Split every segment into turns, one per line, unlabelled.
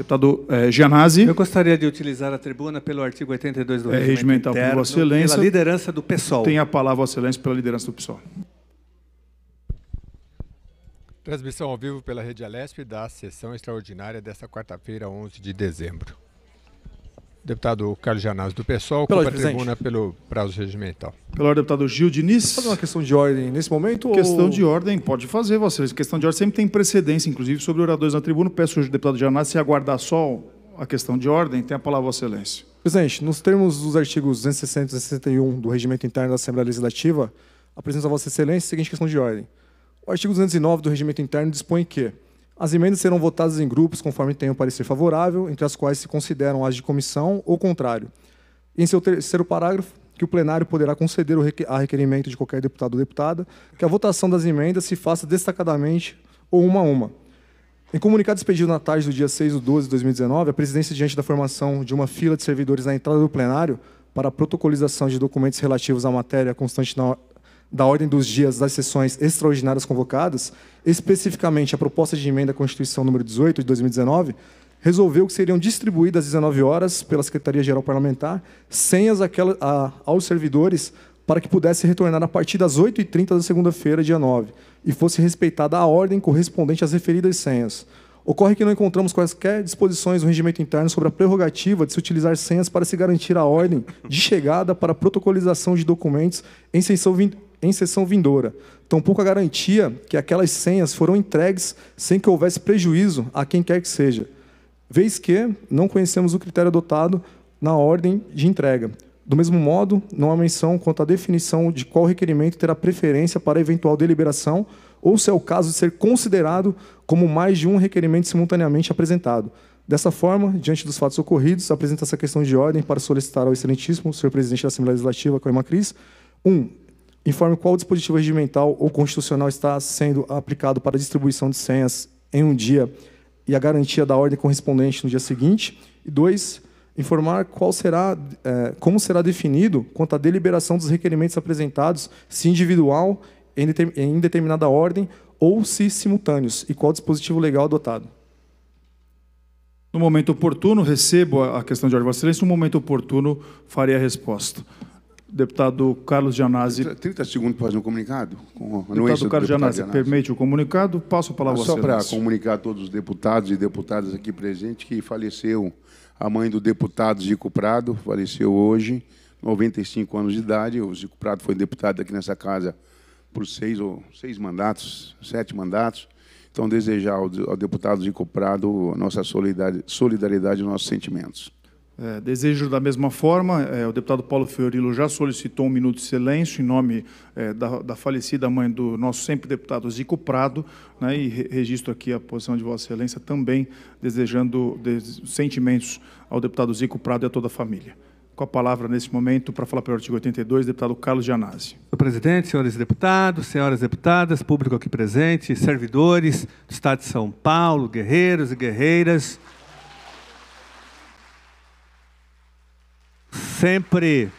Deputado é, eh, Gianazzi. Eu gostaria de utilizar a tribuna pelo artigo 82 do é, Regimento Regimental Interno, Vossa Excelência. Pela liderança do PSOL. Tem
a palavra, Vossa Excelência, pela liderança do PSOL.
Transmissão ao vivo pela Rede Alesp da sessão extraordinária desta quarta-feira, 11 de dezembro. Deputado Carlos Janás, do PSOL, pela a tribuna pelo prazo regimental.
Pela ordem, deputado Gil Diniz. Pode fazer uma questão de ordem nesse momento? Questão ou... de ordem, pode fazer, vocês. Questão de ordem sempre tem precedência, inclusive, sobre oradores na tribuna. Peço hoje, deputado Janás, se aguardar só a questão de ordem, tem a palavra, Vossa Excelência.
Presidente, nos termos dos artigos 260 e 261 do Regimento Interno da Assembleia Legislativa, apresento a Vossa Excelência a seguinte questão de ordem. O artigo 209 do Regimento Interno dispõe que as emendas serão votadas em grupos conforme tenham parecer favorável, entre as quais se consideram as de comissão ou contrário. Em seu terceiro parágrafo, que o plenário poderá conceder a requerimento de qualquer deputado ou deputada que a votação das emendas se faça destacadamente ou uma a uma. Em comunicado expedido na tarde do dia 6 de 12 de 2019, a presidência, diante da formação de uma fila de servidores na entrada do plenário para a protocolização de documentos relativos à matéria constante na da ordem dos dias das sessões extraordinárias convocadas, especificamente a proposta de emenda à Constituição número 18 de 2019, resolveu que seriam distribuídas às 19 horas pela Secretaria Geral Parlamentar senhas a, aos servidores para que pudesse retornar a partir das 8h30 da segunda-feira, dia 9, e fosse respeitada a ordem correspondente às referidas senhas. Ocorre que não encontramos quaisquer disposições no regimento interno sobre a prerrogativa de se utilizar senhas para se garantir a ordem de chegada para protocolização de documentos em sessão em sessão vindoura, tampouco a garantia que aquelas senhas foram entregues sem que houvesse prejuízo a quem quer que seja, vez que não conhecemos o critério adotado na ordem de entrega. Do mesmo modo, não há menção quanto à definição de qual requerimento terá preferência para eventual deliberação ou se é o caso de ser considerado como mais de um requerimento simultaneamente apresentado. Dessa forma, diante dos fatos ocorridos, apresenta essa questão de ordem para solicitar ao excelentíssimo senhor presidente da Assembleia Legislativa, Coima Cris, 1. Um, informe qual dispositivo regimental ou constitucional está sendo aplicado para a distribuição de senhas em um dia e a garantia da ordem correspondente no dia seguinte. E dois, informar qual será, é, como será definido quanto à deliberação dos requerimentos apresentados, se individual, em determinada ordem ou
se simultâneos, e qual dispositivo legal adotado. No momento oportuno, recebo a questão de ordem, Vossa Excelência. No momento oportuno, farei a resposta. Deputado Carlos Gianazzi. 30 segundos para um comunicado. Com deputado Carlos deputado Gianazzi, Gianazzi, permite o comunicado? Passo a palavra é senhor? Só para comunicar a todos os deputados e deputadas aqui presentes que faleceu a mãe do deputado Zico Prado, faleceu hoje, 95 anos de idade. O Zico Prado foi deputado aqui nessa casa por seis, ou, seis mandatos, sete mandatos. Então, desejar ao, deputado Zico Prado nossa solidariedade e nossos sentimentos. É, desejo da mesma forma, é, o deputado Paulo Fiorilo já solicitou um minuto de silêncio em nome é, da, da, falecida mãe do nosso sempre deputado Zico Prado, né, e re registro aqui a posição de Vossa Excelência também desejando des sentimentos ao deputado Zico Prado e a toda a família. Com a palavra, nesse momento, para falar pelo artigo 82,
deputado Carlos Gianazzi. Senhor presidente, senhores deputados, senhoras deputadas, público aqui presente, servidores do Estado de São Paulo, guerreiros e guerreiras, sempre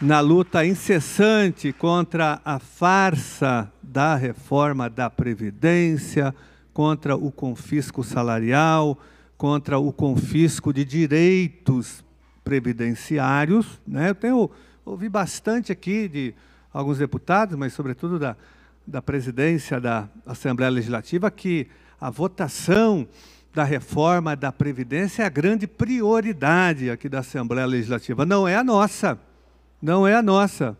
na luta incessante contra a farsa da reforma da Previdência, contra o confisco salarial, contra o confisco de direitos previdenciários. Né? Eu tenho, ouvi bastante aqui de alguns deputados, mas sobretudo da, da presidência da Assembleia Legislativa, que a votação da reforma da Previdência é a grande prioridade aqui da Assembleia Legislativa. Não é a nossa. Não é a nossa.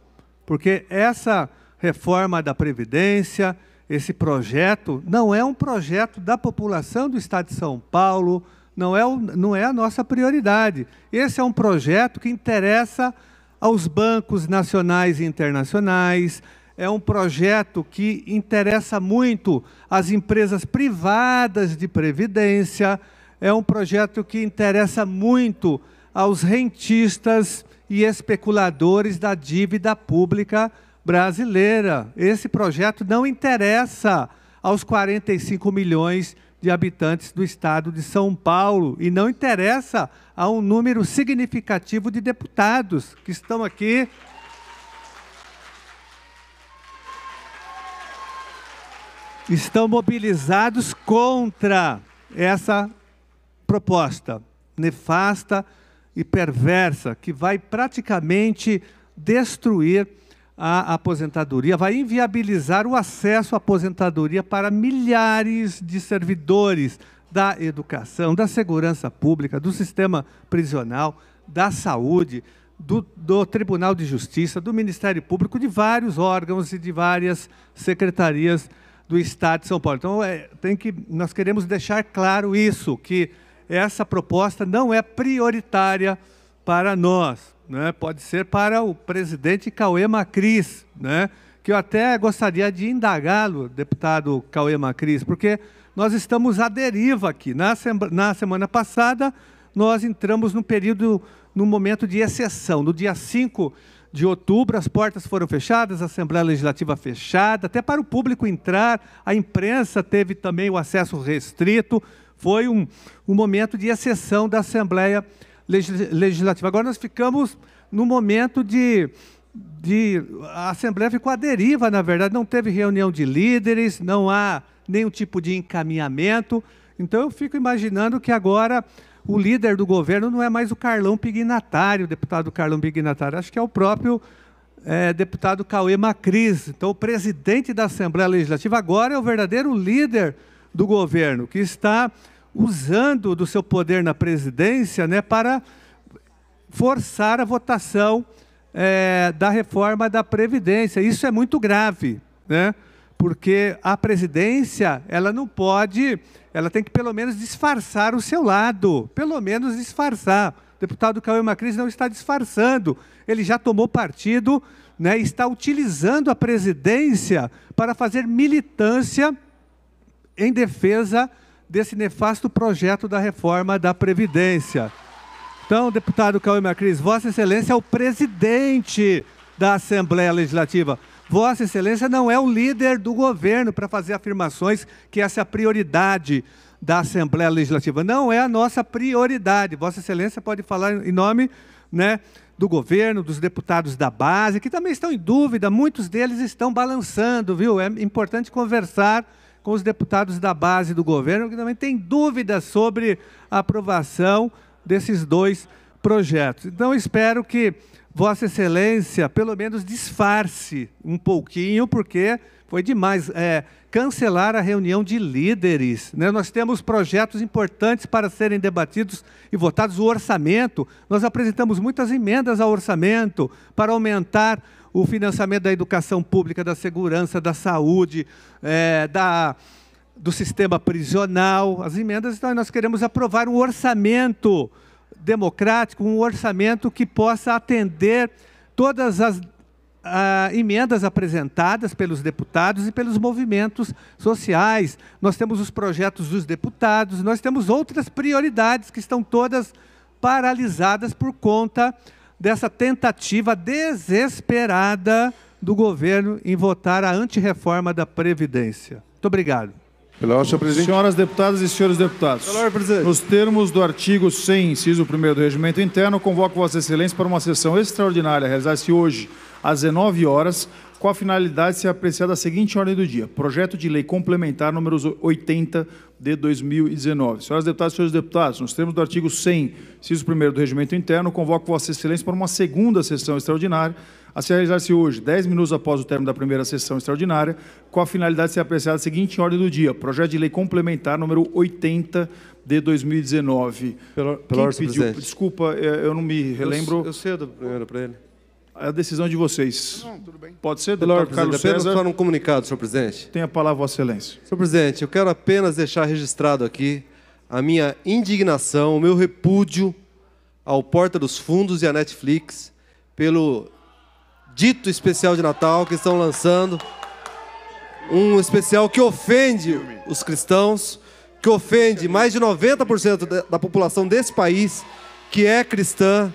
Porque essa reforma da Previdência, esse projeto, não é um projeto da população do Estado de São Paulo, não é, o, não é a nossa prioridade. Esse é um projeto que interessa aos bancos nacionais e internacionais, é um projeto que interessa muito as empresas privadas de previdência, é um projeto que interessa muito aos rentistas e especuladores da dívida pública brasileira. Esse projeto não interessa aos 45 milhões de habitantes do estado de São Paulo e não interessa a um número significativo de deputados que estão aqui estão mobilizados contra essa proposta nefasta e perversa que vai praticamente destruir a aposentadoria, vai inviabilizar o acesso à aposentadoria para milhares de servidores da educação, da segurança pública, do sistema prisional, da saúde, do, do, Tribunal de Justiça, do Ministério Público, de vários órgãos e de várias secretarias do Estado de São Paulo. Então, é, tem que, nós queremos deixar claro isso, que essa proposta não é prioritária para nós. Né? Pode ser para o presidente Cauê Macris, né? que eu até gostaria de indagá-lo, deputado Cauê Macris, porque nós estamos à deriva aqui. Na, sem na semana passada, nós entramos no período, no momento de exceção. No dia 5 de outubro, as portas foram fechadas, a Assembleia Legislativa fechada, até para o público entrar, a imprensa teve também o acesso restrito. Foi um, um momento de exceção da Assembleia Legislativa. Agora nós ficamos no momento de, de. A Assembleia ficou à deriva, na verdade, não teve reunião de líderes, não há nenhum tipo de encaminhamento. Então eu fico imaginando que agora o líder do governo não é mais o Carlão Pignatário, o deputado Carlão Pignatário, acho que é o próprio é, deputado Cauê Macris. Então, o presidente da Assembleia Legislativa agora é o verdadeiro líder do governo, que está usando do seu poder na presidência né, para forçar a votação é, da reforma da Previdência. Isso é muito grave. Né? porque a presidência, ela não pode, ela tem que pelo menos disfarçar o seu lado, pelo menos disfarçar. O deputado Cauê Macris não está disfarçando, ele já tomou partido, né, está utilizando a presidência para fazer militância em defesa desse nefasto projeto da reforma da Previdência. Então, deputado Cauê Macris, Vossa Excelência é o presidente da Assembleia Legislativa. Vossa Excelência não é o líder do governo para fazer afirmações que essa é a prioridade da Assembleia Legislativa. Não é a nossa prioridade. Vossa Excelência pode falar em nome né, do governo, dos deputados da base, que também estão em dúvida, muitos deles estão balançando, viu? É importante conversar com os deputados da base do governo, que também têm dúvidas sobre a aprovação desses dois projetos. Então, espero que Vossa Excelência, pelo menos, disfarce um pouquinho, porque foi demais. É, cancelar a reunião de líderes. Né? Nós temos projetos importantes para serem debatidos e votados. O orçamento, nós apresentamos muitas emendas ao orçamento para aumentar o financiamento da educação pública, da segurança, da saúde, é, da, do sistema prisional. As emendas, então nós queremos aprovar um orçamento democrático, um orçamento que possa atender todas as ah, emendas apresentadas pelos deputados e pelos movimentos sociais. Nós temos os projetos dos deputados, nós temos outras prioridades que estão todas paralisadas por conta dessa tentativa desesperada do governo em votar a antirreforma da Previdência. Muito obrigado. Pela ordem, senhor presidente. Senhoras deputadas e senhores deputados. Pela ordem, presidente. Nos termos do artigo 100,
inciso 1 do Regimento Interno, convoco Vossa Excelência para uma sessão extraordinária, realizar-se hoje, às 19 horas, com a finalidade de ser apreciada a seguinte ordem do dia: Projeto de Lei Complementar número 80 de 2019. Senhoras deputadas e senhores deputados, nos termos do artigo 100, inciso 1 do Regimento Interno, convoco Vossa Excelência para uma segunda sessão extraordinária a se realizar-se hoje, 10 minutos após o término da primeira sessão extraordinária, com a finalidade de ser apreciada a seguinte ordem do dia: Projeto de Lei Complementar número 80 de 2019. Pela, pela Quem hora, pediu, presidente. desculpa, é, eu não me relembro. Eu, eu cedo primeiro para ele a decisão de vocês. Não, tudo bem. Pode ser, deputado Carlos apenas César? para um comunicado, senhor presidente. Tem a palavra, Vossa Excelência. Senhor
presidente, eu quero apenas deixar registrado aqui a minha indignação, o meu repúdio ao Porta dos Fundos e à Netflix pelo dito especial de Natal que estão lançando. Um especial que ofende os cristãos, que ofende mais de 90% da população desse país que é cristã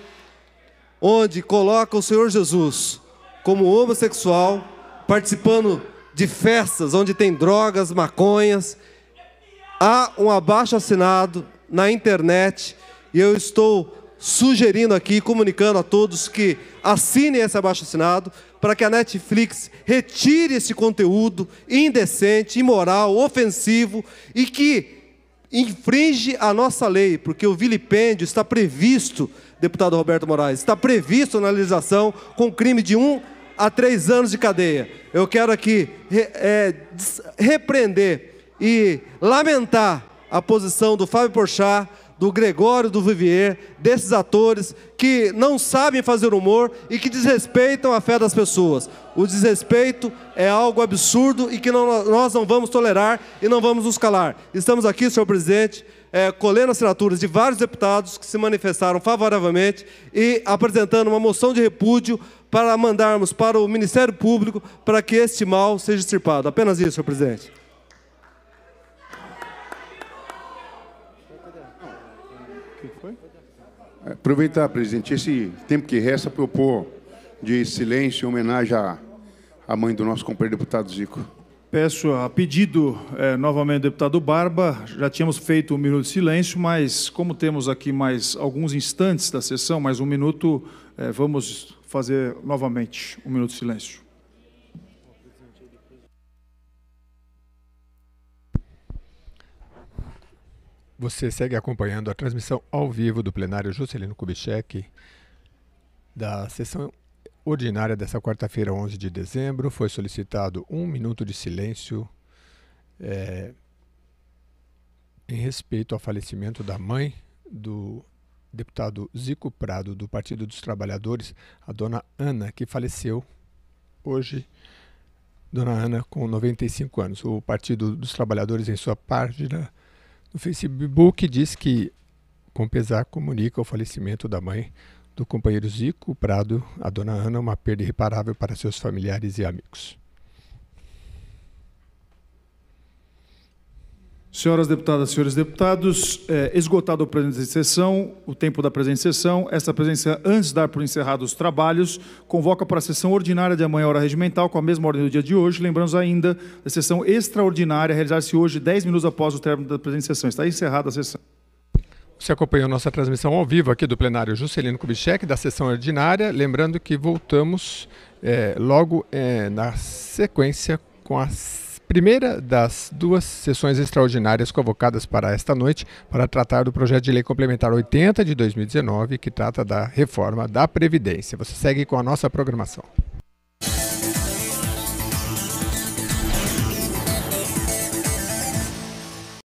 onde coloca o Senhor Jesus como homossexual, participando de festas onde tem drogas, maconhas. Há um abaixo assinado na internet e eu estou sugerindo aqui, comunicando a todos que assinem esse abaixo assinado para que a Netflix retire esse conteúdo indecente, imoral, ofensivo e que infringe a nossa lei, porque o vilipêndio está previsto, deputado Roberto Moraes, está previsto na legislação com crime de um a três anos de cadeia. Eu quero aqui é, repreender e lamentar a posição do Fábio Porchat do Gregório do Vivier, desses atores que não sabem fazer humor e que desrespeitam a fé das pessoas. O desrespeito é algo absurdo e que não, nós não vamos tolerar e não vamos nos calar. Estamos aqui, senhor presidente, é, colhendo assinaturas de vários deputados que se manifestaram favoravelmente e apresentando uma moção de repúdio para mandarmos para o Ministério Público para que este mal seja extirpado. Apenas isso, senhor presidente.
Aproveitar, presidente, esse tempo que resta para pôr de silêncio em homenagem à, à mãe do nosso companheiro deputado Zico. Peço a pedido é, novamente do deputado Barba, já tínhamos feito um minuto de silêncio, mas como temos aqui mais alguns instantes da sessão, mais um minuto, é, vamos fazer novamente um minuto de silêncio.
Você segue acompanhando a transmissão ao vivo do plenário Juscelino Kubitschek da sessão ordinária dessa quarta-feira, 11 de dezembro. Foi solicitado um minuto de silêncio é, em respeito ao falecimento da mãe do deputado Zico Prado, do Partido dos Trabalhadores, a dona Ana, que faleceu hoje, dona Ana, com 95 anos. O Partido dos Trabalhadores, em sua página no Facebook diz que com pesar comunica o falecimento da mãe do companheiro Zico Prado, a dona Ana, uma perda irreparável
para seus familiares e amigos. Senhoras deputadas, senhores deputados, é, esgotado o presente de sessão, o tempo da presente sessão, esta presença, antes de dar por encerrados os trabalhos, convoca para a sessão ordinária de amanhã, hora regimental, com a mesma ordem do dia de hoje. Lembramos ainda da sessão extraordinária, realizar-se hoje, 10 minutos após o término da presente sessão. Está encerrada a sessão.
Você acompanhou nossa transmissão ao vivo aqui do plenário Juscelino Kubitschek, da sessão ordinária. Lembrando que voltamos é, logo é, na sequência com a primeira das duas sessões extraordinárias convocadas para esta noite para tratar do projeto de lei complementar 80 de 2019, que trata da reforma da Previdência. Você segue com a nossa programação.